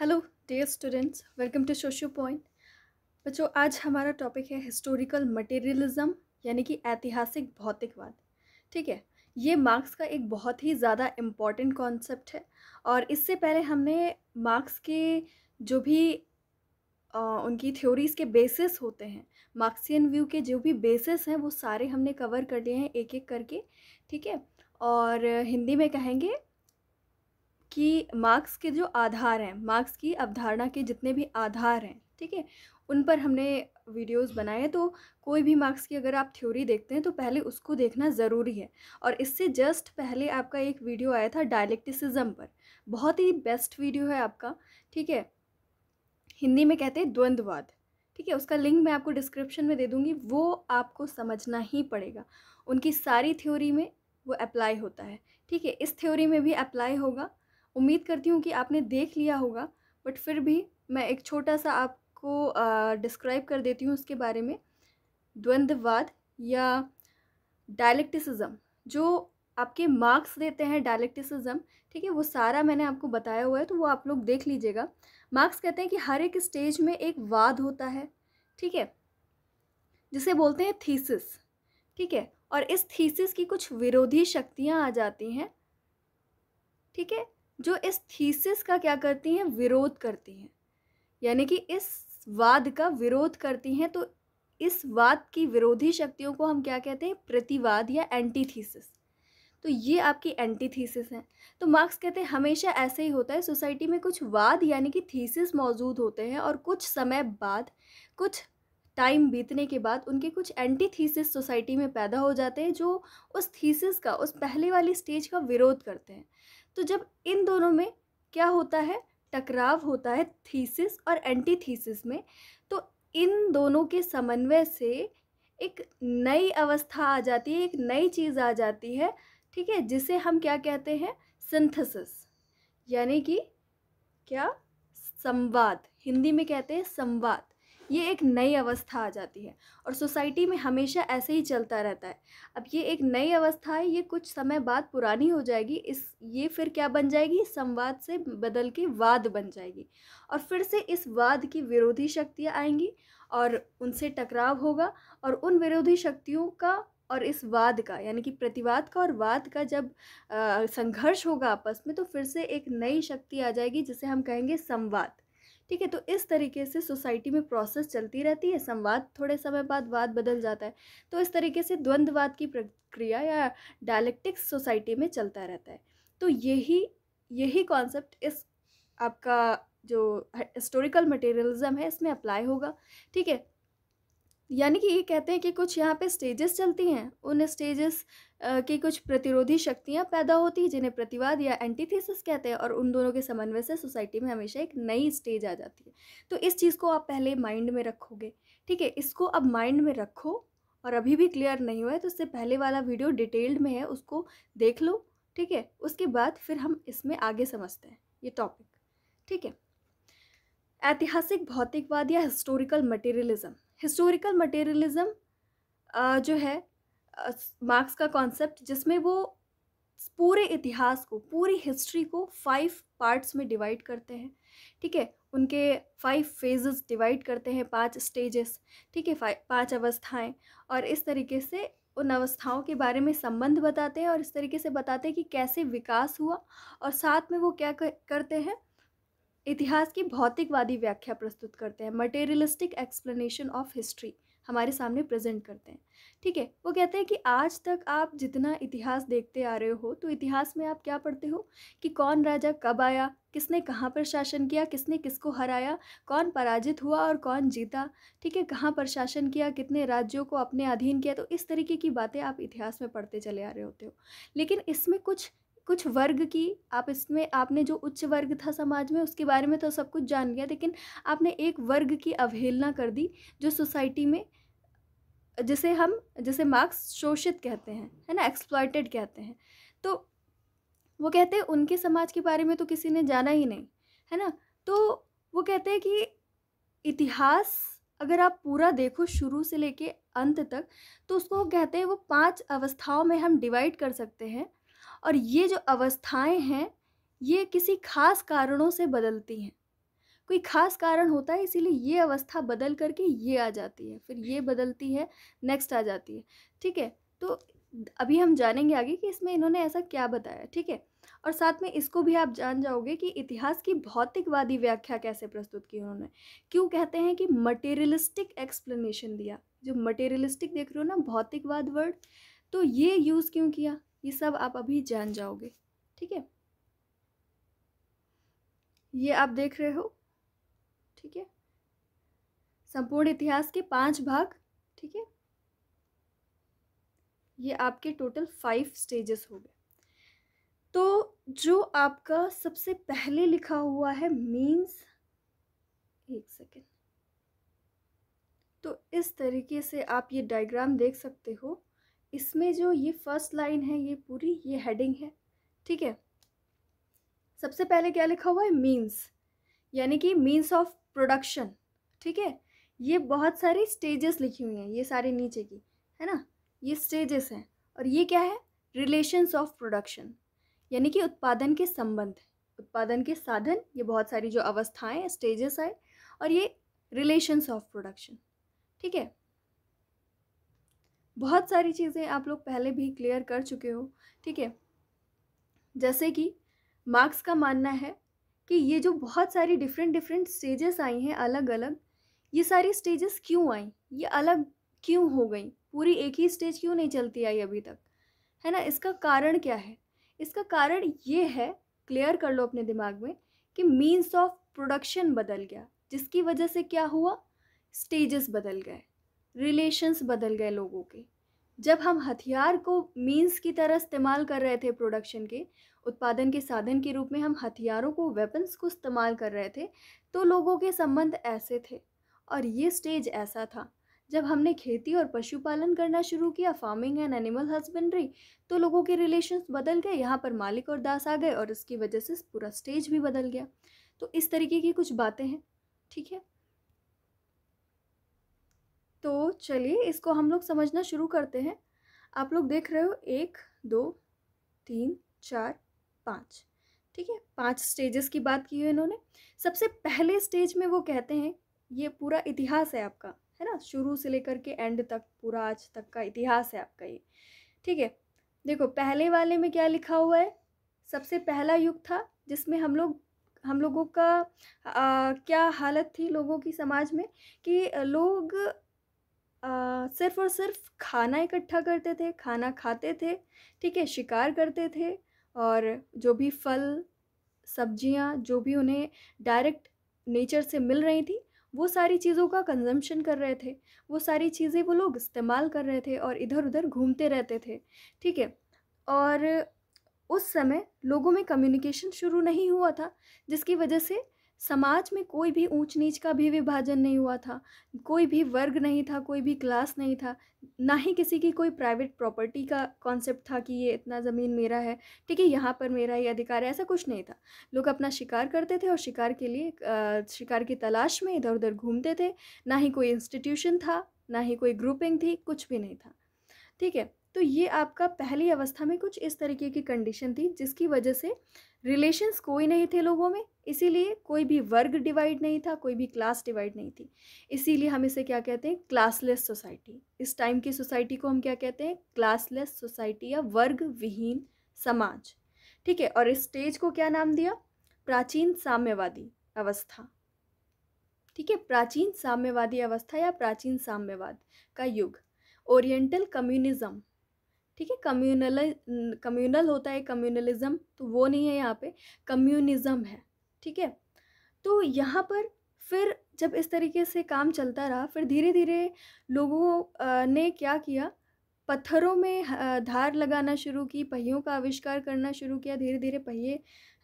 hello dear students welcome to socio point बच्चों आज हमारा टॉपिक है हिस्टोरिकल मटेरियलिज्म यानी कि ऐतिहासिक भौतिकवाद ठीक है ये मार्क्स का एक बहुत ही ज़्यादा इम्पॉर्टेंट कॉन्सेप्ट है और इससे पहले हमने मार्क्स के जो भी आ, उनकी थ्योरीज़ के बेसिस होते हैं मार्क्सियन व्यू के जो भी बेसिस हैं वो सारे हमने कवर कर लिए हैं एक एक करके ठीक है और हिंदी में कहेंगे कि मार्क्स के जो आधार हैं मार्क्स की अवधारणा के जितने भी आधार हैं ठीक है उन पर हमने वीडियोस बनाए तो कोई भी मार्क्स की अगर आप थ्योरी देखते हैं तो पहले उसको देखना ज़रूरी है और इससे जस्ट पहले आपका एक वीडियो आया था डायलेक्टिसिज्म पर बहुत ही बेस्ट वीडियो है आपका ठीक है हिंदी में कहते हैं द्वंद्ववाद ठीक है उसका लिंक मैं आपको डिस्क्रिप्शन में दे दूँगी वो आपको समझना ही पड़ेगा उनकी सारी थ्योरी में वो अप्लाई होता है ठीक है इस थ्योरी में भी अप्लाई होगा उम्मीद करती हूँ कि आपने देख लिया होगा बट फिर भी मैं एक छोटा सा आपको डिस्क्राइब कर देती हूँ उसके बारे में द्वंद्ववाद या डायलेक्टिसिज्म जो आपके मार्क्स देते हैं डायलेक्टिसिज्म ठीक है वो सारा मैंने आपको बताया हुआ है तो वो आप लोग देख लीजिएगा मार्क्स कहते हैं कि हर एक स्टेज में एक वाद होता है ठीक है जिसे बोलते हैं थीसिस ठीक है और इस थीसिस की कुछ विरोधी शक्तियाँ आ जाती हैं ठीक है जो इस थीसिस का क्या करती हैं विरोध करती हैं यानी कि इस वाद का विरोध करती हैं तो इस वाद की विरोधी शक्तियों को हम क्या कहते हैं प्रतिवाद या एंटीथीसिस तो ये आपकी एंटीथीसिस हैं तो मार्क्स कहते हैं हमेशा ऐसे ही होता है सोसाइटी में कुछ वाद यानी कि थीसिस मौजूद होते हैं और कुछ समय बाद कुछ टाइम बीतने के बाद उनके कुछ एंटीथीसिस सोसाइटी में पैदा हो जाते हैं जो उस थीसिस का उस पहले वाली स्टेज का विरोध करते हैं तो जब इन दोनों में क्या होता है टकराव होता है थीसिस और एंटीथीसिस में तो इन दोनों के समन्वय से एक नई अवस्था आ जाती है एक नई चीज़ आ जाती है ठीक है जिसे हम क्या कहते हैं सिंथेसिस यानी कि क्या संवाद हिंदी में कहते हैं संवाद ये एक नई अवस्था आ जाती है और सोसाइटी में हमेशा ऐसे ही चलता रहता है अब ये एक नई अवस्था है ये कुछ समय बाद पुरानी हो जाएगी इस ये फिर क्या बन जाएगी संवाद से बदल के वाद बन जाएगी और फिर से इस वाद की विरोधी शक्तियाँ आएंगी और उनसे टकराव होगा और उन विरोधी शक्तियों का और इस वाद का यानी कि प्रतिवाद का और वाद का जब संघर्ष होगा आपस में तो फिर से एक नई शक्ति आ जाएगी जिसे हम कहेंगे संवाद ठीक है तो इस तरीके से सोसाइटी में प्रोसेस चलती रहती है संवाद थोड़े समय बाद वाद बदल जाता है तो इस तरीके से द्वंद्ववाद की प्रक्रिया या डायलेक्टिक्स सोसाइटी में चलता रहता है तो यही यही कॉन्सेप्ट इस आपका जो हिस्टोरिकल मटेरियलिज्म है इसमें अप्लाई होगा ठीक है यानी कि ये कहते हैं कि कुछ यहाँ पे स्टेजेस चलती हैं उन स्टेजेस की कुछ प्रतिरोधी शक्तियाँ पैदा होती हैं जिन्हें प्रतिवाद या एंटीथीसिस कहते हैं और उन दोनों के समन्वय से सोसाइटी में हमेशा एक नई स्टेज आ जाती है तो इस चीज़ को आप पहले माइंड में रखोगे ठीक है इसको अब माइंड में रखो और अभी भी क्लियर नहीं हुआ है तो इससे पहले वाला वीडियो डिटेल्ड में है उसको देख लो ठीक है उसके बाद फिर हम इसमें आगे समझते हैं ये टॉपिक ठीक है ऐतिहासिक भौतिकवाद या हिस्टोरिकल मटेरियलिज्म हिस्टोरिकल मटेरियलिज्म जो है मार्क्स का कॉन्सेप्ट जिसमें वो पूरे इतिहास को पूरी हिस्ट्री को फाइव पार्ट्स में डिवाइड करते हैं ठीक है उनके फाइव फेजेस डिवाइड करते हैं पांच स्टेजेस ठीक है पांच अवस्थाएं और इस तरीके से उन अवस्थाओं के बारे में संबंध बताते हैं और इस तरीके से बताते हैं कि कैसे विकास हुआ और साथ में वो क्या करते हैं इतिहास की भौतिकवादी व्याख्या प्रस्तुत करते हैं मटेरियलिस्टिक एक्सप्लेनेशन ऑफ हिस्ट्री हमारे सामने प्रेजेंट करते हैं ठीक है वो कहते हैं कि आज तक आप जितना इतिहास देखते आ रहे हो तो इतिहास में आप क्या पढ़ते हो कि कौन राजा कब आया किसने कहाँ पर शासन किया किसने किसको हराया कौन पराजित हुआ और कौन जीता ठीक है कहाँ पर शासन किया कितने राज्यों को अपने अधीन किया तो इस तरीके की बातें आप इतिहास में पढ़ते चले आ रहे होते हो लेकिन इसमें कुछ कुछ वर्ग की आप इसमें आपने जो उच्च वर्ग था समाज में उसके बारे में तो सब कुछ जान लिया लेकिन आपने एक वर्ग की अवहेलना कर दी जो सोसाइटी में जिसे हम जिसे मार्क्स शोषित कहते हैं है ना एक्सप्लॉयटेड कहते हैं तो वो कहते हैं उनके समाज के बारे में तो किसी ने जाना ही नहीं है ना तो वो कहते हैं कि इतिहास अगर आप पूरा देखो शुरू से लेके अंत तक तो उसको वो कहते हैं वो पांच अवस्थाओं में हम डिवाइड कर सकते हैं और ये जो अवस्थाएं हैं ये किसी खास कारणों से बदलती हैं कोई खास कारण होता है इसीलिए ये अवस्था बदल करके ये आ जाती है फिर ये बदलती है नेक्स्ट आ जाती है ठीक है तो अभी हम जानेंगे आगे कि इसमें इन्होंने ऐसा क्या बताया ठीक है और साथ में इसको भी आप जान जाओगे कि इतिहास की भौतिकवादी व्याख्या कैसे प्रस्तुत की उन्होंने क्यों कहते हैं कि मटेरियलिस्टिक एक्सप्लेनेशन दिया जो मटेरियलिस्टिक देख रहे हो ना भौतिकवाद वर्ड तो ये यूज़ क्यों किया ये सब आप अभी जान जाओगे ठीक है ये आप देख रहे हो ठीक है संपूर्ण इतिहास के पांच भाग ठीक है ये आपके टोटल फाइव स्टेजेस हो गए तो जो आपका सबसे पहले लिखा हुआ है मीन्स एक सेकेंड तो इस तरीके से आप ये डायग्राम देख सकते हो इसमें जो ये फर्स्ट लाइन है ये पूरी ये हेडिंग है ठीक है सबसे पहले क्या लिखा हुआ है मीन्स यानी कि मीन्स ऑफ प्रोडक्शन ठीक है ये बहुत सारी स्टेजेस लिखी हुई हैं ये सारे नीचे की है ना ये स्टेजेस हैं और ये क्या है रिलेशंस ऑफ प्रोडक्शन यानी कि उत्पादन के संबंध उत्पादन के साधन ये बहुत सारी जो अवस्थाएं स्टेजेस आए और ये रिलेशंस ऑफ प्रोडक्शन ठीक है बहुत सारी चीज़ें आप लोग पहले भी क्लियर कर चुके हो ठीक है जैसे कि मार्क्स का मानना है कि ये जो बहुत सारी डिफरेंट डिफरेंट स्टेजेस आई हैं अलग अलग ये सारी स्टेजेस क्यों आई ये अलग क्यों हो गई पूरी एक ही स्टेज क्यों नहीं चलती आई अभी तक है ना इसका कारण क्या है इसका कारण ये है क्लियर कर लो अपने दिमाग में कि मीन्स ऑफ प्रोडक्शन बदल गया जिसकी वजह से क्या हुआ स्टेजेस बदल गए रिलेशंस बदल गए लोगों के जब हम हथियार को मीन्स की तरह इस्तेमाल कर रहे थे प्रोडक्शन के उत्पादन के साधन के रूप में हम हथियारों को वेपन्स को इस्तेमाल कर रहे थे तो लोगों के संबंध ऐसे थे और ये स्टेज ऐसा था जब हमने खेती और पशुपालन करना शुरू किया फार्मिंग एंड एनिमल हस्बेंड्री तो लोगों के रिलेशंस बदल गए यहाँ पर मालिक और दास आ गए और इसकी वजह से पूरा स्टेज भी बदल गया तो इस तरीके की कुछ बातें हैं ठीक है तो चलिए इसको हम लोग समझना शुरू करते हैं आप लोग देख रहे हो एक दो तीन चार पाँच ठीक है पांच स्टेजेस की बात की है इन्होंने सबसे पहले स्टेज में वो कहते हैं ये पूरा इतिहास है आपका है ना शुरू से लेकर के एंड तक पूरा आज तक का इतिहास है आपका ये ठीक है देखो पहले वाले में क्या लिखा हुआ है सबसे पहला युग था जिसमें हम लोग हम लोगों का आ, क्या हालत थी लोगों की समाज में कि लोग आ, सिर्फ और सिर्फ खाना इकट्ठा करते थे खाना खाते थे ठीक है शिकार करते थे और जो भी फल सब्जियां जो भी उन्हें डायरेक्ट नेचर से मिल रही थी वो सारी चीज़ों का कंजम्पशन कर रहे थे वो सारी चीज़ें वो लोग इस्तेमाल कर रहे थे और इधर उधर घूमते रहते थे ठीक है और उस समय लोगों में कम्युनिकेशन शुरू नहीं हुआ था जिसकी वजह से समाज में कोई भी ऊंच नीच का भी विभाजन नहीं हुआ था कोई भी वर्ग नहीं था कोई भी क्लास नहीं था ना ही किसी की कोई प्राइवेट प्रॉपर्टी का कॉन्सेप्ट था कि ये इतना ज़मीन मेरा है ठीक है यहाँ पर मेरा ही अधिकार है ऐसा कुछ नहीं था लोग अपना शिकार करते थे और शिकार के लिए आ, शिकार की तलाश में इधर उधर घूमते थे ना ही कोई इंस्टीट्यूशन था ना ही कोई ग्रुपिंग थी कुछ भी नहीं था ठीक है तो ये आपका पहली अवस्था में कुछ इस तरीके की कंडीशन थी जिसकी वजह से रिलेशंस कोई नहीं थे लोगों में इसीलिए कोई भी वर्ग डिवाइड नहीं था कोई भी क्लास डिवाइड नहीं थी इसीलिए हम इसे क्या कहते हैं क्लासलेस सोसाइटी इस टाइम की सोसाइटी को हम क्या कहते हैं क्लासलेस सोसाइटी या वर्ग विहीन समाज ठीक है और इस स्टेज को क्या नाम दिया प्राचीन साम्यवादी अवस्था ठीक है प्राचीन साम्यवादी अवस्था या प्राचीन साम्यवाद का युग ओरिएंटल कम्युनिज्म ठीक है कम्यूनल कम्यूनल होता है कम्यूनलिज़म तो वो नहीं है यहाँ पे कम्यूनिज़म है ठीक है तो यहाँ पर फिर जब इस तरीके से काम चलता रहा फिर धीरे धीरे लोगों ने क्या किया पत्थरों में धार लगाना शुरू की पहियों का आविष्कार करना शुरू किया धीरे धीरे पहिए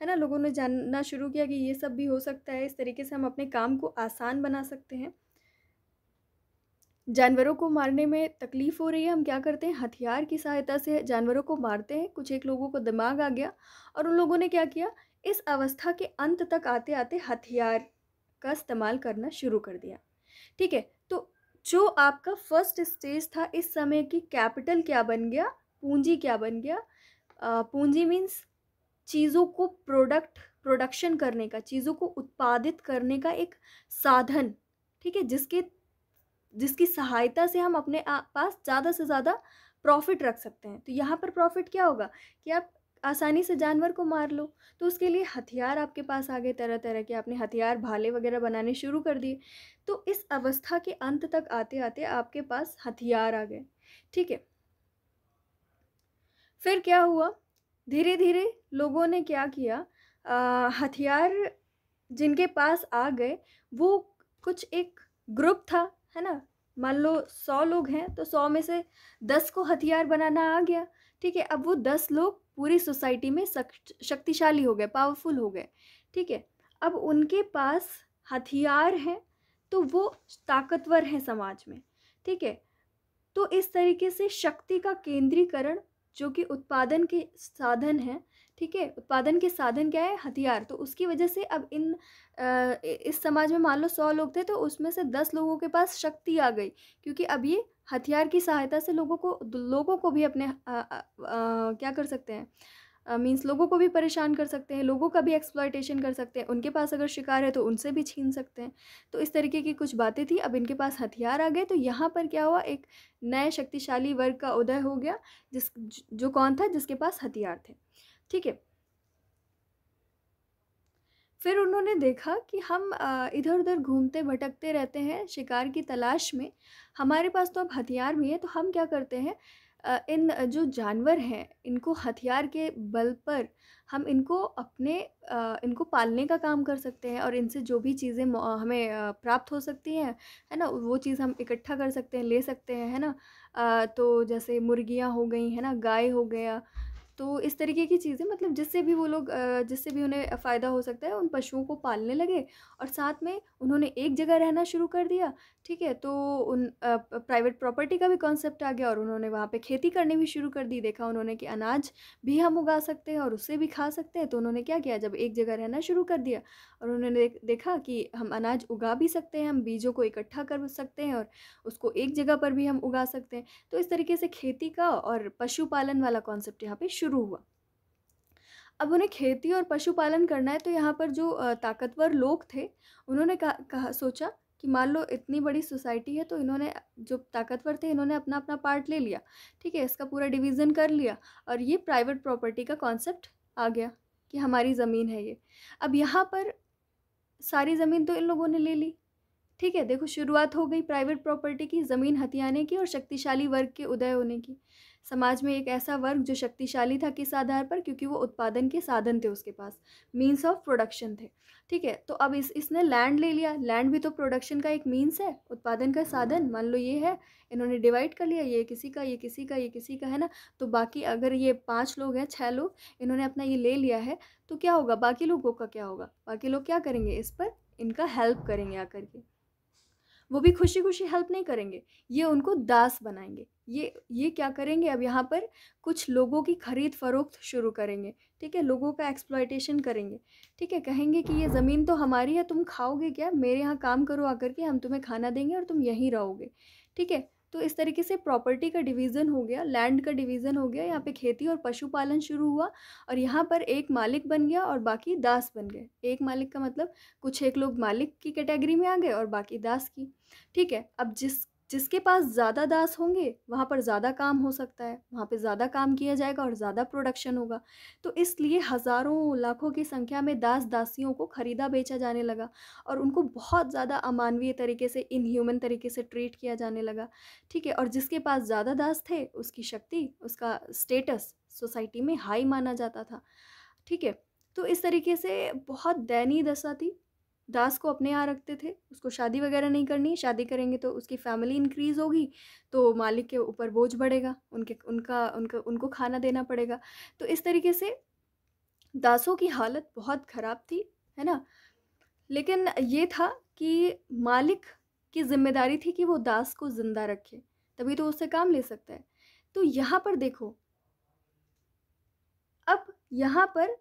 है ना लोगों ने जानना शुरू किया कि ये सब भी हो सकता है इस तरीके से हम अपने काम को आसान बना सकते हैं जानवरों को मारने में तकलीफ़ हो रही है हम क्या करते हैं हथियार की सहायता से जानवरों को मारते हैं कुछ एक लोगों को दिमाग आ गया और उन लोगों ने क्या किया इस अवस्था के अंत तक आते आते हथियार का इस्तेमाल करना शुरू कर दिया ठीक है तो जो आपका फर्स्ट स्टेज था इस समय की कैपिटल क्या बन गया पूंजी क्या बन गया पूंजी मीन्स चीज़ों को प्रोडक्ट प्रोडक्शन करने का चीज़ों को उत्पादित करने का एक साधन ठीक है जिसके जिसकी सहायता से हम अपने पास ज़्यादा से ज़्यादा प्रॉफिट रख सकते हैं तो यहाँ पर प्रॉफिट क्या होगा कि आप आसानी से जानवर को मार लो तो उसके लिए हथियार आपके पास आ गए तरह तरह के आपने हथियार भाले वगैरह बनाने शुरू कर दिए तो इस अवस्था के अंत तक आते आते आपके पास हथियार आ गए ठीक है फिर क्या हुआ धीरे धीरे लोगों ने क्या किया हथियार जिनके पास आ गए वो कुछ एक ग्रुप था है ना मान लो सौ लोग हैं तो सौ में से दस को हथियार बनाना आ गया ठीक है अब वो दस लोग पूरी सोसाइटी में शक्तिशाली हो गए पावरफुल हो गए ठीक है अब उनके पास हथियार हैं तो वो ताकतवर हैं समाज में ठीक है तो इस तरीके से शक्ति का केंद्रीकरण जो कि उत्पादन के साधन हैं ठीक है उत्पादन के साधन क्या है हथियार तो उसकी वजह से अब इन आ, इस समाज में मान लो सौ लोग थे तो उसमें से दस लोगों के पास शक्ति आ गई क्योंकि अब ये हथियार की सहायता से लोगों को लोगों को भी अपने आ, आ, आ, क्या कर सकते हैं मीन्स uh, लोगों को भी परेशान कर सकते हैं लोगों का भी एक्सप्लॉयटेशन कर सकते हैं उनके पास अगर शिकार है तो उनसे भी छीन सकते हैं तो इस तरीके की कुछ बातें थी अब इनके पास हथियार आ गए तो यहाँ पर क्या हुआ एक नए शक्तिशाली वर्ग का उदय हो गया जिस जो कौन था जिसके पास हथियार थे ठीक है फिर उन्होंने देखा कि हम इधर उधर घूमते भटकते रहते हैं शिकार की तलाश में हमारे पास तो अब हथियार भी हैं तो हम क्या करते हैं इन जो जानवर हैं इनको हथियार के बल पर हम इनको अपने इनको पालने का काम कर सकते हैं और इनसे जो भी चीज़ें हमें प्राप्त हो सकती हैं है ना वो चीज़ हम इकट्ठा कर सकते हैं ले सकते हैं है ना तो जैसे मुर्गियाँ हो गई है ना गाय हो गया तो इस तरीके की चीज़ें मतलब जिससे भी वो लोग जिससे भी उन्हें फ़ायदा हो सकता है उन पशुओं को पालने लगे और साथ में उन्होंने एक जगह रहना शुरू कर दिया ठीक है तो उन प्राइवेट प्रॉपर्टी का भी कॉन्सेप्ट आ गया और उन्होंने वहाँ पर खेती करनी भी शुरू कर दी देखा उन्होंने कि अनाज भी हम उगा सकते हैं और उससे भी खा सकते हैं तो उन्होंने क्या किया जब एक जगह रहना शुरू कर दिया और उन्होंने देखा कि हम अनाज उगा भी सकते हैं हम बीजों को इकट्ठा कर सकते हैं और उसको एक जगह पर भी हम उगा सकते हैं तो इस तरीके से खेती का और पशुपालन वाला कॉन्सेप्ट यहाँ पे शुरू शुरू हुआ अब उन्हें खेती और पशुपालन करना है तो यहाँ पर जो ताकतवर लोग थे उन्होंने कहा, कहा सोचा कि मान लो इतनी बड़ी सोसाइटी है तो इन्होंने जो ताकतवर थे इन्होंने अपना अपना पार्ट ले लिया ठीक है इसका पूरा डिवीज़न कर लिया और ये प्राइवेट प्रॉपर्टी का कॉन्सेप्ट आ गया कि हमारी ज़मीन है ये अब यहाँ पर सारी ज़मीन तो इन लोगों ने ले ली ठीक है देखो शुरुआत हो गई प्राइवेट प्रॉपर्टी की ज़मीन हथियाने की और शक्तिशाली वर्ग के उदय होने की समाज में एक ऐसा वर्ग जो शक्तिशाली था किस आधार पर क्योंकि वो उत्पादन के साधन थे उसके पास मीन्स ऑफ प्रोडक्शन थे ठीक है तो अब इस इसने लैंड ले लिया लैंड भी तो प्रोडक्शन का एक मीन्स है उत्पादन का साधन मान लो ये है इन्होंने डिवाइड कर लिया ये किसी का ये किसी का ये किसी का है ना तो बाकी अगर ये पाँच लोग हैं छः लोग इन्होंने अपना ये ले लिया है तो क्या होगा बाकी लोगों का क्या होगा बाकी लोग क्या करेंगे इस पर इनका हेल्प करेंगे आकर के वो भी खुशी खुशी हेल्प नहीं करेंगे ये उनको दास बनाएंगे ये ये क्या करेंगे अब यहाँ पर कुछ लोगों की ख़रीद फरोख्त शुरू करेंगे ठीक है लोगों का एक्सप्लाइटेशन करेंगे ठीक है कहेंगे कि ये ज़मीन तो हमारी है तुम खाओगे क्या मेरे यहाँ काम करो आकर के हम तुम्हें खाना देंगे और तुम यहीं रहोगे ठीक है तो इस तरीके से प्रॉपर्टी का डिवीज़न हो गया लैंड का डिवीज़न हो गया यहाँ पे खेती और पशुपालन शुरू हुआ और यहाँ पर एक मालिक बन गया और बाकी दास बन गए एक मालिक का मतलब कुछ एक लोग मालिक की कैटेगरी में आ गए और बाकी दास की ठीक है अब जिस जिसके पास ज़्यादा दास होंगे वहाँ पर ज़्यादा काम हो सकता है वहाँ पे ज़्यादा काम किया जाएगा और ज़्यादा प्रोडक्शन होगा तो इसलिए हज़ारों लाखों की संख्या में दास दासियों को ख़रीदा बेचा जाने लगा और उनको बहुत ज़्यादा अमानवीय तरीके से इनह्यूमन तरीके से ट्रीट किया जाने लगा ठीक है और जिसके पास ज़्यादा दास थे उसकी शक्ति उसका स्टेटस सोसाइटी में हाई माना जाता था ठीक है तो इस तरीके से बहुत दयनीय दशा थी दास को अपने यहाँ रखते थे उसको शादी वगैरह नहीं करनी शादी करेंगे तो उसकी फैमिली इंक्रीज़ होगी तो मालिक के ऊपर बोझ बढ़ेगा उनके उनका उनका उनको खाना देना पड़ेगा तो इस तरीके से दासों की हालत बहुत ख़राब थी है ना लेकिन ये था कि मालिक की जिम्मेदारी थी कि वो दास को ज़िंदा रखे तभी तो उससे काम ले सकता है तो यहाँ पर देखो अब यहाँ पर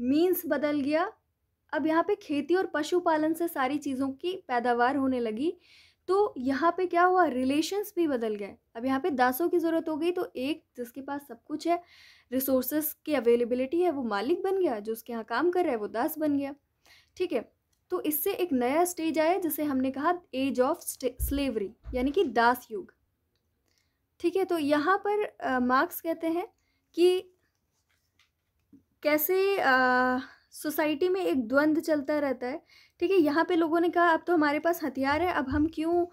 मीन्स बदल गया अब यहाँ पे खेती और पशुपालन से सारी चीज़ों की पैदावार होने लगी तो यहाँ पे क्या हुआ रिलेशंस भी बदल गए अब यहाँ पे दासों की ज़रूरत हो गई तो एक जिसके पास सब कुछ है रिसोर्सेज की अवेलेबिलिटी है वो मालिक बन गया जो उसके यहाँ काम कर रहा है वो दास बन गया ठीक है तो इससे एक नया स्टेज आया जिसे हमने कहा एज ऑफ स्लेवरी यानी कि दास युग ठीक है तो यहाँ पर मार्क्स कहते हैं कि कैसे आ, सोसाइटी में एक द्वंद्व चलता रहता है ठीक है यहाँ पे लोगों ने कहा अब तो हमारे पास हथियार है अब हम क्यों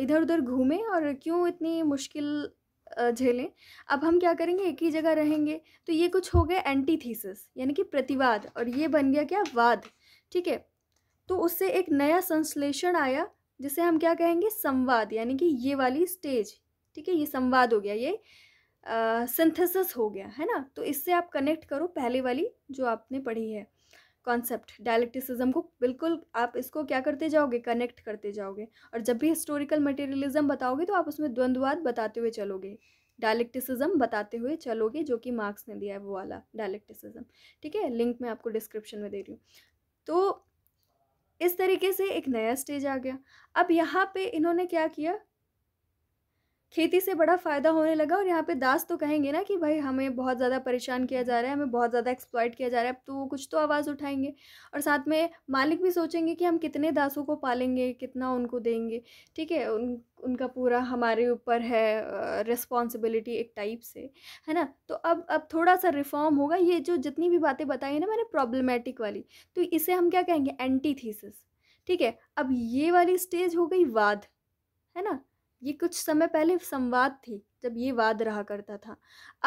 इधर उधर घूमें और क्यों इतनी मुश्किल झेलें अब हम क्या करेंगे एक ही जगह रहेंगे तो ये कुछ हो गया एंटीथीसिस यानी कि प्रतिवाद और ये बन गया क्या वाद ठीक है तो उससे एक नया संश्लेषण आया जिसे हम क्या कहेंगे संवाद यानी कि ये वाली स्टेज ठीक है ये संवाद हो गया ये सिंथेसिस हो गया है ना तो इससे आप कनेक्ट करो पहले वाली जो आपने पढ़ी है कॉन्सेप्ट डायलेक्टिसिज्म को बिल्कुल आप इसको क्या करते जाओगे कनेक्ट करते जाओगे और जब भी हिस्टोरिकल मटेरियलिज्म बताओगे तो आप उसमें द्वंद्ववाद बताते हुए चलोगे डायलेक्टिसिज्म बताते हुए चलोगे जो कि मार्क्स ने दिया है वो वाला डायलेक्टिसिज्म ठीक है लिंक मैं आपको डिस्क्रिप्शन में दे रही हूँ तो इस तरीके से एक नया स्टेज आ गया अब यहाँ पे इन्होंने क्या किया खेती से बड़ा फ़ायदा होने लगा और यहाँ पे दास तो कहेंगे ना कि भाई हमें बहुत ज़्यादा परेशान किया जा रहा है हमें बहुत ज़्यादा एक्सप्लॉयट किया जा रहा है तो वो कुछ तो आवाज़ उठाएंगे और साथ में मालिक भी सोचेंगे कि हम कितने दासों को पालेंगे कितना उनको देंगे ठीक है उन उनका पूरा हमारे ऊपर है रिस्पॉन्सिबिलिटी एक टाइप से है ना तो अब अब थोड़ा सा रिफॉर्म होगा ये जो जितनी भी बातें बताई ना मैंने प्रॉब्लमेटिक वाली तो इसे हम क्या कहेंगे एंटी थीसिस ठीक है अब ये वाली स्टेज हो गई वाद है ना ये कुछ समय पहले संवाद थी जब ये वाद रहा करता था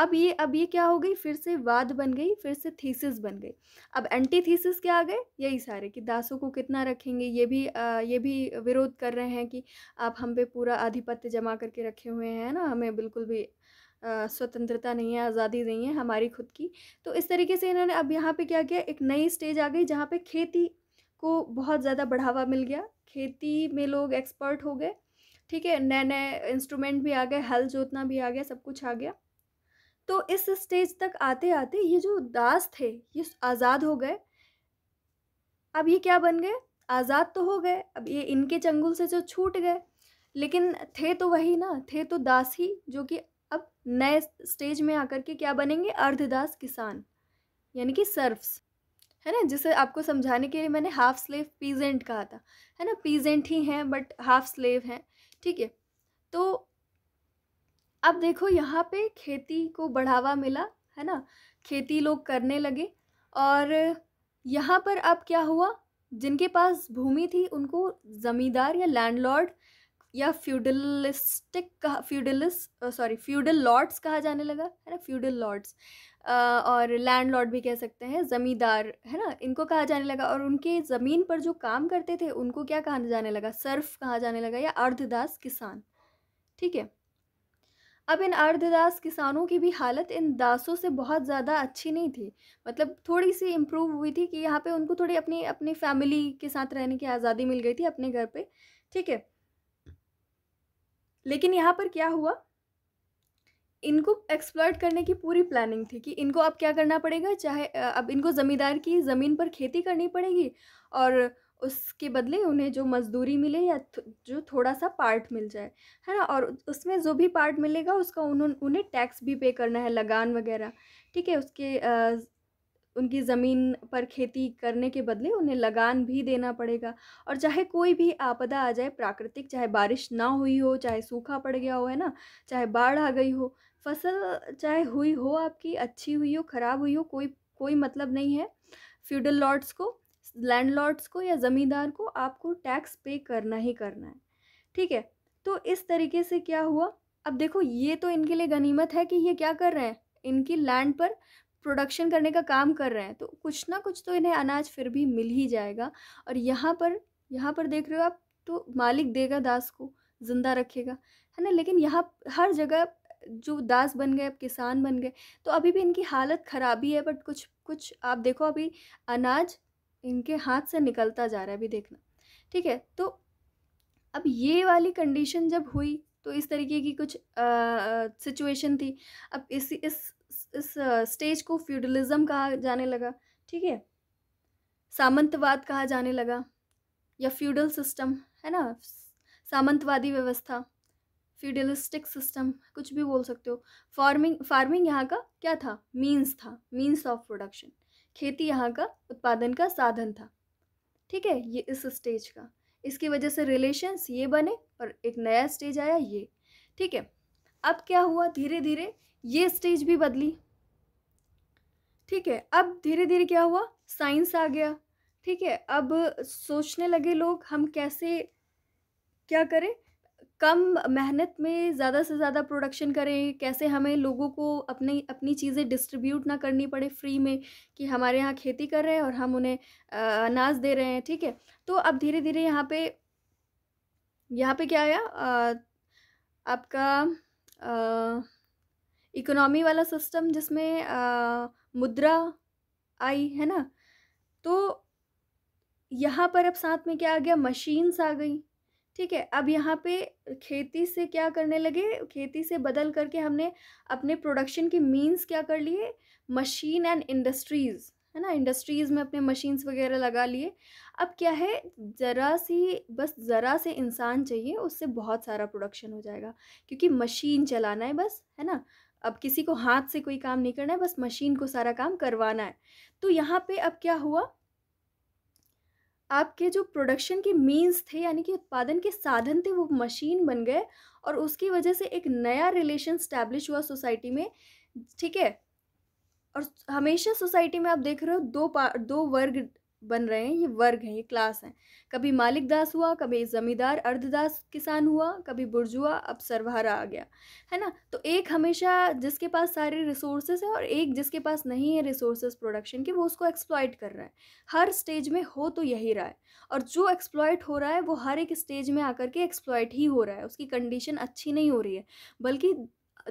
अब ये अब ये क्या हो गई फिर से वाद बन गई फिर से थीसिस बन गई अब एंटी थीसिस क्या आ गए यही सारे कि दासों को कितना रखेंगे ये भी आ, ये भी विरोध कर रहे हैं कि आप हम पे पूरा आधिपत्य जमा करके रखे हुए हैं ना हमें बिल्कुल भी स्वतंत्रता नहीं है आज़ादी नहीं है हमारी खुद की तो इस तरीके से इन्होंने अब यहाँ पे क्या किया एक नई स्टेज आ गई जहाँ पे खेती को बहुत ज़्यादा बढ़ावा मिल गया खेती में लोग एक्सपर्ट हो गए ठीक है नए नए इंस्ट्रूमेंट भी आ गए हल जोतना भी आ गया सब कुछ आ गया तो इस स्टेज तक आते आते ये जो दास थे ये आज़ाद हो गए अब ये क्या बन गए आज़ाद तो हो गए अब ये इनके चंगुल से जो छूट गए लेकिन थे तो वही ना थे तो दास ही जो कि अब नए स्टेज में आकर के क्या बनेंगे अर्धदास किसान यानी कि सर्फ्स है ना जिसे आपको समझाने के लिए मैंने हाफ स्लेव पीजेंट कहा था है ना पीजेंट ही हैं बट हाफ स्लेव हैं ठीक है तो अब देखो यहाँ पे खेती को बढ़ावा मिला है ना खेती लोग करने लगे और यहाँ पर अब क्या हुआ जिनके पास भूमि थी उनको ज़मींदार या लैंडलॉर्ड या फ्यूडलिस्टिक कहा फ्यूडलिस सॉरी फ्यूडल लॉर्ड्स कहा जाने लगा है ना फ्यूडल लॉर्ड्स और लैंड लॉर्ड भी कह सकते हैं ज़मींदार है ना इनको कहा जाने लगा और उनके ज़मीन पर जो काम करते थे उनको क्या कहा जाने लगा सर्फ कहा जाने लगा या अर्धदास किसान ठीक है अब इन अर्धदास किसानों की भी हालत इन दासों से बहुत ज़्यादा अच्छी नहीं थी मतलब थोड़ी सी इम्प्रूव हुई थी कि यहाँ पे उनको थोड़ी अपनी अपनी फैमिली के साथ रहने की आज़ादी मिल गई थी अपने घर पे ठीक है लेकिन यहाँ पर क्या हुआ इनको एक्सप्लॉयट करने की पूरी प्लानिंग थी कि इनको अब क्या करना पड़ेगा चाहे अब इनको ज़मींदार की ज़मीन पर खेती करनी पड़ेगी और उसके बदले उन्हें जो मजदूरी मिले या जो थोड़ा सा पार्ट मिल जाए है ना और उसमें जो भी पार्ट मिलेगा उसका उन्होंने उन्हें टैक्स भी पे करना है लगान वगैरह ठीक है उसके उनकी ज़मीन पर खेती करने के बदले उन्हें लगान भी देना पड़ेगा और चाहे कोई भी आपदा आ जाए प्राकृतिक चाहे बारिश ना हुई हो चाहे सूखा पड़ गया हो है ना चाहे बाढ़ आ गई हो फसल चाहे हुई हो आपकी अच्छी हुई हो ख़राब हुई हो कोई कोई मतलब नहीं है फ्यूडल लॉर्ड्स को लैंड लॉर्ड्स को या ज़मींदार को आपको टैक्स पे करना ही करना है ठीक है तो इस तरीके से क्या हुआ अब देखो ये तो इनके लिए गनीमत है कि ये क्या कर रहे हैं इनकी लैंड पर प्रोडक्शन करने का काम कर रहे हैं तो कुछ ना कुछ तो इन्हें अनाज फिर भी मिल ही जाएगा और यहाँ पर यहाँ पर देख रहे हो आप तो मालिक देगा दास को ज़िंदा रखेगा है ना लेकिन यहाँ हर जगह जो दास बन गए अब किसान बन गए तो अभी भी इनकी हालत ख़राबी है बट कुछ कुछ आप देखो अभी अनाज इनके हाथ से निकलता जा रहा है अभी देखना ठीक है तो अब ये वाली कंडीशन जब हुई तो इस तरीके की कुछ सिचुएशन थी अब इस इस इस स्टेज को फ्यूडलिज़्म कहा जाने लगा ठीक है सामंतवाद कहा जाने लगा या फ्यूडल सिस्टम है ना सामंतवादी व्यवस्था फ्यूडलिस्टिक सिस्टम कुछ भी बोल सकते हो फार्मिंग फार्मिंग यहाँ का क्या था मीन्स था मीन्स ऑफ प्रोडक्शन खेती यहाँ का उत्पादन का साधन था ठीक है ये इस स्टेज का इसकी वजह से रिलेशंस ये बने और एक नया स्टेज आया ये ठीक है अब क्या हुआ धीरे धीरे ये स्टेज भी बदली ठीक है अब धीरे धीरे क्या हुआ साइंस आ गया ठीक है अब सोचने लगे लोग हम कैसे क्या करें कम मेहनत में ज़्यादा से ज़्यादा प्रोडक्शन करें कैसे हमें लोगों को अपने अपनी चीज़ें डिस्ट्रीब्यूट ना करनी पड़े फ्री में कि हमारे यहाँ खेती कर रहे हैं और हम उन्हें अनाज दे रहे हैं ठीक है तो अब धीरे धीरे यहाँ पे यहाँ पे क्या आया आ, आपका इकोनॉमी वाला सिस्टम जिसमें आ, मुद्रा आई है ना तो यहाँ पर अब साथ में क्या आ गया मशीन्स आ गई ठीक है अब यहाँ पे खेती से क्या करने लगे खेती से बदल करके हमने अपने प्रोडक्शन के मीन्स क्या कर लिए मशीन एंड इंडस्ट्रीज़ है ना इंडस्ट्रीज़ में अपने मशीन्स वगैरह लगा लिए अब क्या है ज़रा सी बस ज़रा से इंसान चाहिए उससे बहुत सारा प्रोडक्शन हो जाएगा क्योंकि मशीन चलाना है बस है ना अब किसी को हाथ से कोई काम नहीं करना है बस मशीन को सारा काम करवाना है तो यहाँ पे अब क्या हुआ आपके जो प्रोडक्शन के मीन्स थे यानी कि उत्पादन के साधन थे वो मशीन बन गए और उसकी वजह से एक नया रिलेशन स्टैब्लिश हुआ सोसाइटी में ठीक है और हमेशा सोसाइटी में आप देख रहे हो दो पा दो वर्ग बन रहे हैं ये वर्ग हैं ये क्लास हैं कभी मालिक दास हुआ कभी ज़मींदार अर्धदास किसान हुआ कभी बुर्जुआ अब सरवारा आ गया है ना तो एक हमेशा जिसके पास सारे रिसोर्सेज हैं और एक जिसके पास नहीं है रिसोर्सेज प्रोडक्शन के वो उसको एक्सप्लॉयट कर रहा है हर स्टेज में हो तो यही रहा है और जो एक्सप्लॉयट हो रहा है वो हर एक स्टेज में आकर के एक्सप्लॉयट ही हो रहा है उसकी कंडीशन अच्छी नहीं हो रही है बल्कि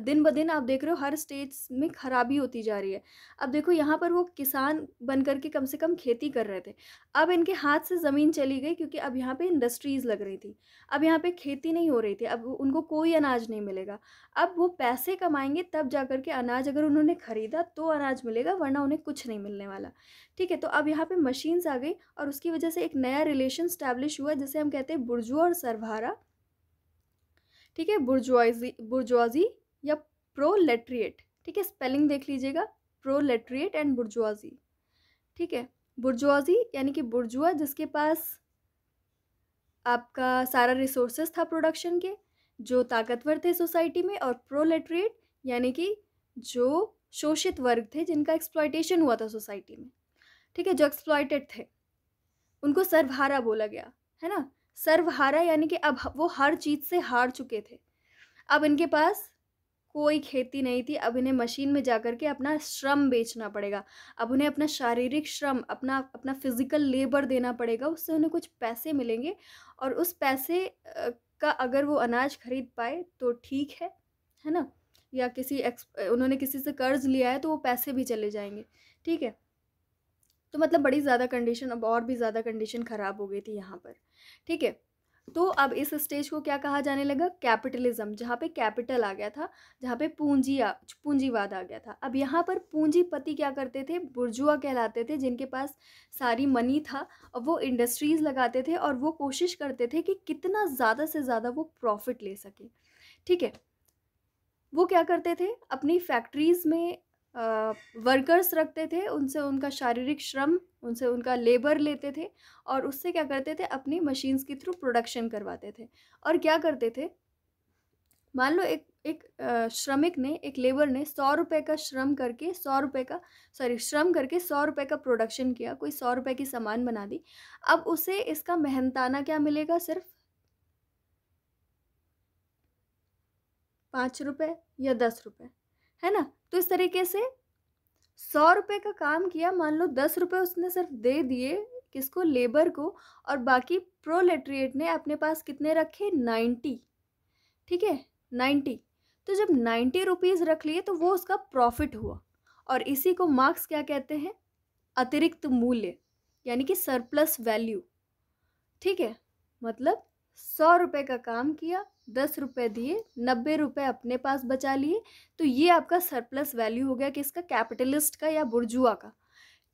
दिन ब दिन आप देख रहे हो हर स्टेट्स में खराबी होती जा रही है अब देखो यहाँ पर वो किसान बन कर के कम से कम खेती कर रहे थे अब इनके हाथ से ज़मीन चली गई क्योंकि अब यहाँ पे इंडस्ट्रीज़ लग रही थी अब यहाँ पे खेती नहीं हो रही थी अब उनको कोई अनाज नहीं मिलेगा अब वो पैसे कमाएंगे तब जा कर के अनाज अगर उन्होंने ख़रीदा तो अनाज मिलेगा वरना उन्हें कुछ नहीं मिलने वाला ठीक है तो अब यहाँ पर मशीन्स आ गई और उसकी वजह से एक नया रिलेशन स्टैब्लिश हुआ जिसे हम कहते हैं बुरजुआ और सरभारा ठीक है बुरजुआजी बुरजुआजी या प्रोलेट्रिएट ठीक है स्पेलिंग देख लीजिएगा प्रोलेट्रिएट एंड बुर्जुआजी ठीक है बुर्जुआजी यानी कि बुर्जुआ जिसके पास आपका सारा रिसोर्सेस था प्रोडक्शन के जो ताकतवर थे सोसाइटी में और प्रोलेट्रेट यानी कि जो शोषित वर्ग थे जिनका एक्सप्लॉयटेशन हुआ था सोसाइटी में ठीक है जो एक्सप्लॉयटेड थे उनको सर्वहारा बोला गया है ना सर्वहारा यानी कि अब वो हर चीज़ से हार चुके थे अब इनके पास कोई खेती नहीं थी अब इन्हें मशीन में जा कर के अपना श्रम बेचना पड़ेगा अब उन्हें अपना शारीरिक श्रम अपना अपना फिजिकल लेबर देना पड़ेगा उससे उन्हें कुछ पैसे मिलेंगे और उस पैसे का अगर वो अनाज खरीद पाए तो ठीक है है ना या किसी एक्स उन्होंने किसी से कर्ज लिया है तो वो पैसे भी चले जाएंगे ठीक है तो मतलब बड़ी ज़्यादा कंडीशन अब और भी ज़्यादा कंडीशन ख़राब हो गई थी यहाँ पर ठीक है तो अब इस स्टेज को क्या कहा जाने लगा कैपिटलिज्म जहाँ पे कैपिटल आ गया था जहाँ पे पूंजी पूंजीवाद आ गया था अब यहाँ पर पूंजीपति क्या करते थे बुर्जुआ कहलाते थे जिनके पास सारी मनी था अब वो इंडस्ट्रीज़ लगाते थे और वो कोशिश करते थे कि कितना ज़्यादा से ज़्यादा वो प्रॉफिट ले सकें ठीक है वो क्या करते थे अपनी फैक्ट्रीज़ में वर्कर्स रखते थे उनसे उनका शारीरिक श्रम उनसे उनका लेबर लेते थे और उससे क्या करते थे अपनी मशीन्स के थ्रू प्रोडक्शन करवाते थे और क्या करते थे मान लो एक एक श्रमिक ने एक लेबर ने सौ रुपये का श्रम करके सौ रुपये का सॉरी श्रम करके सौ रुपये का प्रोडक्शन किया कोई सौ रुपये की सामान बना दी अब उसे इसका मेहनताना क्या मिलेगा सिर्फ पाँच रुपये या दस रुपये है ना तो इस तरीके से सौ रुपये का काम किया मान लो दस रुपये उसने सिर्फ दे दिए किसको लेबर को और बाकी प्रोलेट्रिएट ने अपने पास कितने रखे नाइन्टी ठीक है नाइन्टी तो जब नाइन्टी रुपीज़ रख लिए तो वो उसका प्रॉफिट हुआ और इसी को मार्क्स क्या कहते हैं अतिरिक्त मूल्य यानी कि सरप्लस वैल्यू ठीक है मतलब सौ रुपये का काम किया दस रुपये दिए नब्बे रुपये अपने पास बचा लिए तो ये आपका सरप्लस वैल्यू हो गया कि इसका कैपिटलिस्ट का या बुर्जुआ का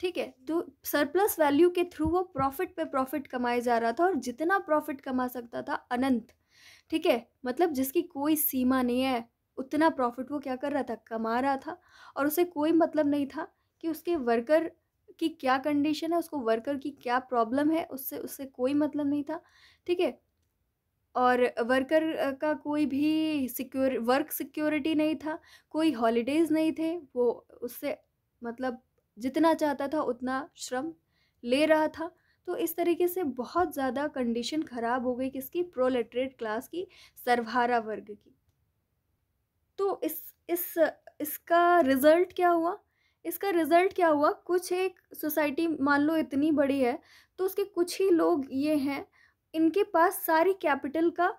ठीक है तो सरप्लस वैल्यू के थ्रू वो प्रॉफिट पे प्रॉफिट कमाए जा रहा था और जितना प्रॉफिट कमा सकता था अनंत ठीक है मतलब जिसकी कोई सीमा नहीं है उतना प्रॉफिट वो क्या कर रहा था कमा रहा था और उसे कोई मतलब नहीं था कि उसके वर्कर की क्या कंडीशन है उसको वर्कर की क्या प्रॉब्लम है उससे उससे कोई मतलब नहीं था ठीक है और वर्कर का कोई भी सिक्योर वर्क सिक्योरिटी नहीं था कोई हॉलीडेज़ नहीं थे वो उससे मतलब जितना चाहता था उतना श्रम ले रहा था तो इस तरीके से बहुत ज़्यादा कंडीशन ख़राब हो गई किसकी प्रोलेटरेट क्लास की सर्वहारा वर्ग की तो इस इस इसका रिज़ल्ट क्या हुआ इसका रिज़ल्ट क्या हुआ कुछ एक सोसाइटी मान लो इतनी बड़ी है तो उसके कुछ ही लोग ये हैं इनके पास सारी कैपिटल का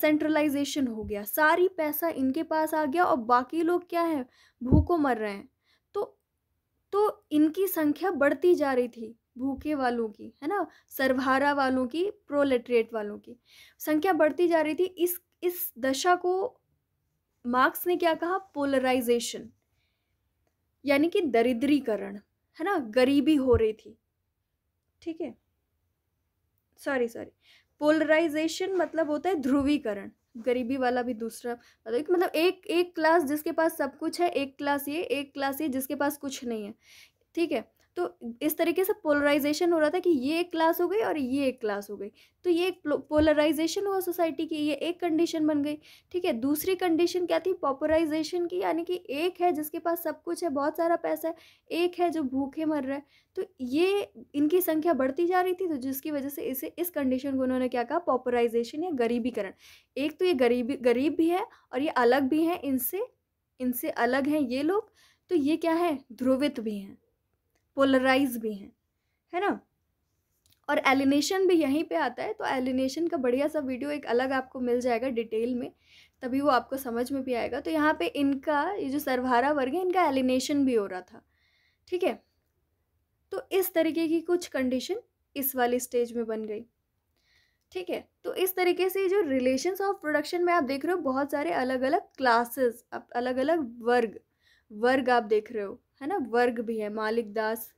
सेंट्रलाइजेशन हो गया सारी पैसा इनके पास आ गया और बाकी लोग क्या है भूखों मर रहे हैं तो तो इनकी संख्या बढ़ती जा रही थी भूखे वालों की है ना सरभारा वालों की प्रोलेट्रेट वालों की संख्या बढ़ती जा रही थी इस इस दशा को मार्क्स ने क्या कहा पोलराइजेशन यानी कि दरिद्रीकरण है ना गरीबी हो रही थी ठीक है सॉरी सॉरी पोलराइजेशन मतलब होता है ध्रुवीकरण गरीबी वाला भी दूसरा मतलब मतलब एक एक क्लास जिसके पास सब कुछ है एक क्लास ये एक क्लास ये जिसके पास कुछ नहीं है ठीक है तो इस तरीके से पोलराइजेशन हो रहा था कि ये एक क्लास हो गई और ये एक क्लास हो गई तो ये एक पोलराइजेशन हुआ सोसाइटी की ये एक कंडीशन बन गई ठीक है दूसरी कंडीशन क्या थी पॉपुलराइजेशन की यानी कि एक है जिसके पास सब कुछ है बहुत सारा पैसा है एक है जो भूखे मर रहा है तो ये इनकी संख्या बढ़ती जा रही थी तो जिसकी वजह से इसे इस कंडीशन को उन्होंने क्या कहा पॉपुलराइजेशन या गरीबीकरण एक तो ये गरीबी गरीब भी है और ये अलग भी हैं इनसे इनसे अलग हैं ये लोग तो ये क्या है ध्रुवित भी हैं पोलराइज भी हैं है ना और एलिनेशन भी यहीं पे आता है तो एलिनेशन का बढ़िया सा वीडियो एक अलग आपको मिल जाएगा डिटेल में तभी वो आपको समझ में भी आएगा तो यहाँ पे इनका ये जो सरवारा वर्ग है इनका एलिनेशन भी हो रहा था ठीक है तो इस तरीके की कुछ कंडीशन इस वाली स्टेज में बन गई ठीक है तो इस तरीके से जो रिलेशंस ऑफ प्रोडक्शन में आप देख रहे हो बहुत सारे अलग अलग क्लासेस अलग अलग वर्ग वर्ग आप देख रहे हो है ना वर्ग भी है मालिक दास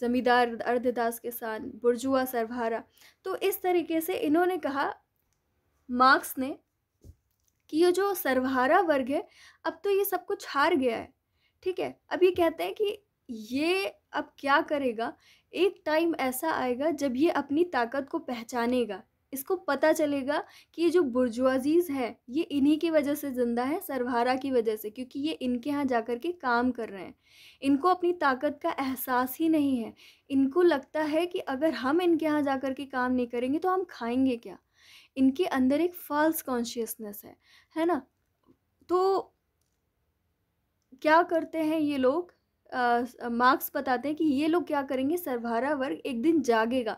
जमींदार अर्धदास के साथ बुर्जुआ सरभारा तो इस तरीके से इन्होंने कहा मार्क्स ने कि ये जो सरभारा वर्ग है अब तो ये सब कुछ हार गया है ठीक है अब ये कहते हैं कि ये अब क्या करेगा एक टाइम ऐसा आएगा जब ये अपनी ताकत को पहचानेगा इसको पता चलेगा कि ये जो बुर्जुआजीज़ है ये इन्हीं की वजह से ज़िंदा है सरवारा की वजह से क्योंकि ये इनके यहाँ जा कर के काम कर रहे हैं इनको अपनी ताकत का एहसास ही नहीं है इनको लगता है कि अगर हम इनके यहाँ जा कर के काम नहीं करेंगे तो हम खाएंगे क्या इनके अंदर एक फॉल्स कॉन्शियसनेस है है ना तो क्या करते हैं ये लोग मार्क्स बताते हैं कि ये लोग क्या करेंगे सरवारा वर्ग एक दिन जागेगा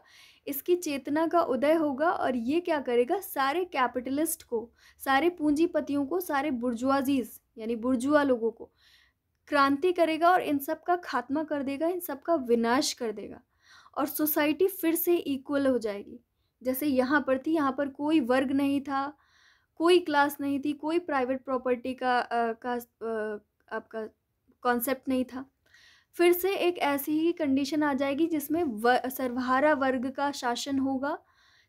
इसकी चेतना का उदय होगा और ये क्या करेगा सारे कैपिटलिस्ट को सारे पूंजीपतियों को सारे बुर्जुआजीज यानी बुर्जुआ लोगों को क्रांति करेगा और इन सब का खात्मा कर देगा इन सब का विनाश कर देगा और सोसाइटी फिर से इक्वल हो जाएगी जैसे यहाँ पर थी यहाँ पर कोई वर्ग नहीं था कोई क्लास नहीं थी कोई प्राइवेट प्रॉपर्टी का आ, का आ, आपका कॉन्सेप्ट नहीं था फिर से एक ऐसी ही कंडीशन आ जाएगी जिसमें व, सर्वहारा वर्ग का शासन होगा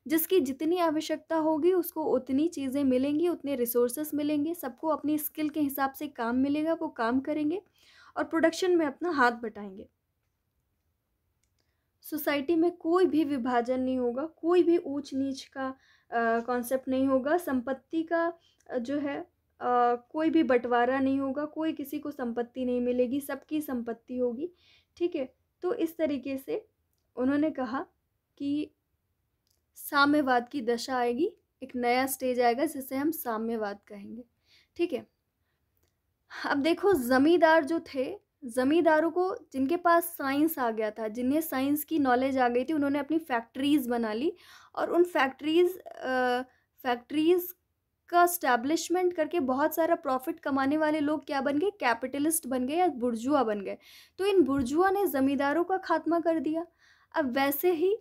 जिसकी जितनी आवश्यकता होगी उसको उतनी चीज़ें मिलेंगी उतने रिसोर्सेस मिलेंगे सबको अपनी स्किल के हिसाब से काम मिलेगा वो काम करेंगे और प्रोडक्शन में अपना हाथ बटाएंगे सोसाइटी में कोई भी विभाजन नहीं होगा कोई भी ऊंच नीच का कॉन्सेप्ट नहीं होगा संपत्ति का जो है कोई भी बंटवारा नहीं होगा कोई किसी को संपत्ति नहीं मिलेगी सबकी संपत्ति होगी ठीक है तो इस तरीके से उन्होंने कहा कि साम्यवाद की दशा आएगी एक नया स्टेज आएगा जिसे हम साम्यवाद कहेंगे ठीक है अब देखो ज़मींदार जो थे ज़मींदारों को जिनके पास साइंस आ गया था जिन्हें साइंस की नॉलेज आ गई थी उन्होंने अपनी फैक्ट्रीज़ बना ली और उन फैक्ट्रीज़ फैक्ट्रीज़ का स्टैब्लिशमेंट करके बहुत सारा प्रॉफिट कमाने वाले लोग क्या बन गए कैपिटलिस्ट बन गए या बुर्जुआ बन गए तो इन बुर्जुआ ने ज़मींदारों का खात्मा कर दिया अब वैसे ही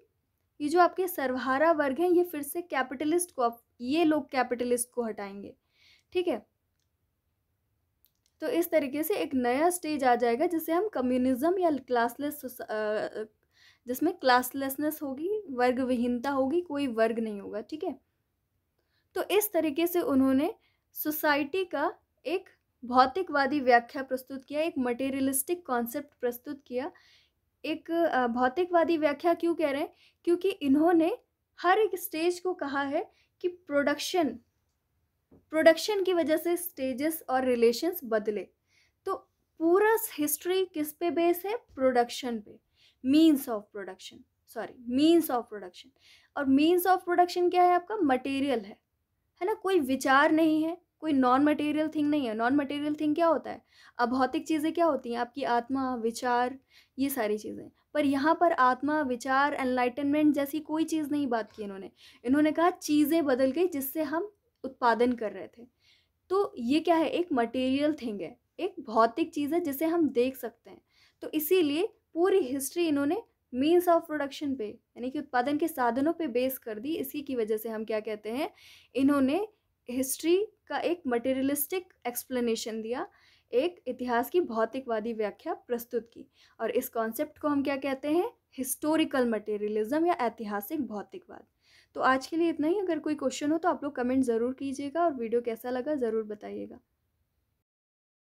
ये जो आपके सर्वहारा वर्ग हैं ये फिर से कैपिटलिस्ट को ये लोग कैपिटलिस्ट को हटाएंगे ठीक है तो इस तरीके से एक नया स्टेज आ जाएगा जिसे हम कम्युनिज्म या क्लासलेस जिसमें क्लासलेसनेस होगी वर्ग विहीनता होगी कोई वर्ग नहीं होगा ठीक है तो इस तरीके से उन्होंने सोसाइटी का एक भौतिकवादी व्याख्या प्रस्तुत किया एक मटेरियलिस्टिक कॉन्सेप्ट प्रस्तुत किया एक भौतिकवादी व्याख्या क्यों कह रहे हैं क्योंकि इन्होंने हर एक स्टेज को कहा है कि प्रोडक्शन प्रोडक्शन की वजह से स्टेजेस और रिलेशंस बदले तो पूरा हिस्ट्री किस पे बेस है प्रोडक्शन पे means of production sorry means of production और मीन्स ऑफ प्रोडक्शन क्या है आपका मटेरियल है है ना कोई विचार नहीं है कोई नॉन मटेरियल थिंग नहीं है नॉन मटेरियल थिंग क्या होता है अभौतिक चीज़ें क्या होती हैं आपकी आत्मा विचार ये सारी चीज़ें पर यहाँ पर आत्मा विचार एनलाइटनमेंट जैसी कोई चीज़ नहीं बात की इन्होंने इन्होंने कहा चीज़ें बदल गई जिससे हम उत्पादन कर रहे थे तो ये क्या है एक मटेरियल थिंग है एक भौतिक चीज़ है जिसे हम देख सकते हैं तो इसीलिए पूरी हिस्ट्री इन्होंने मीन्स ऑफ प्रोडक्शन पे यानी कि उत्पादन के साधनों पे बेस कर दी इसी की वजह से हम क्या कहते हैं इन्होंने हिस्ट्री का एक मटेरियलिस्टिक एक्सप्लेनेशन दिया एक इतिहास की भौतिकवादी व्याख्या प्रस्तुत की और इस कॉन्सेप्ट को हम क्या कहते हैं हिस्टोरिकल मटेरियलिज्म या ऐतिहासिक भौतिकवाद तो आज के लिए इतना ही अगर कोई क्वेश्चन हो तो आप लोग कमेंट ज़रूर कीजिएगा और वीडियो कैसा लगा ज़रूर बताइएगा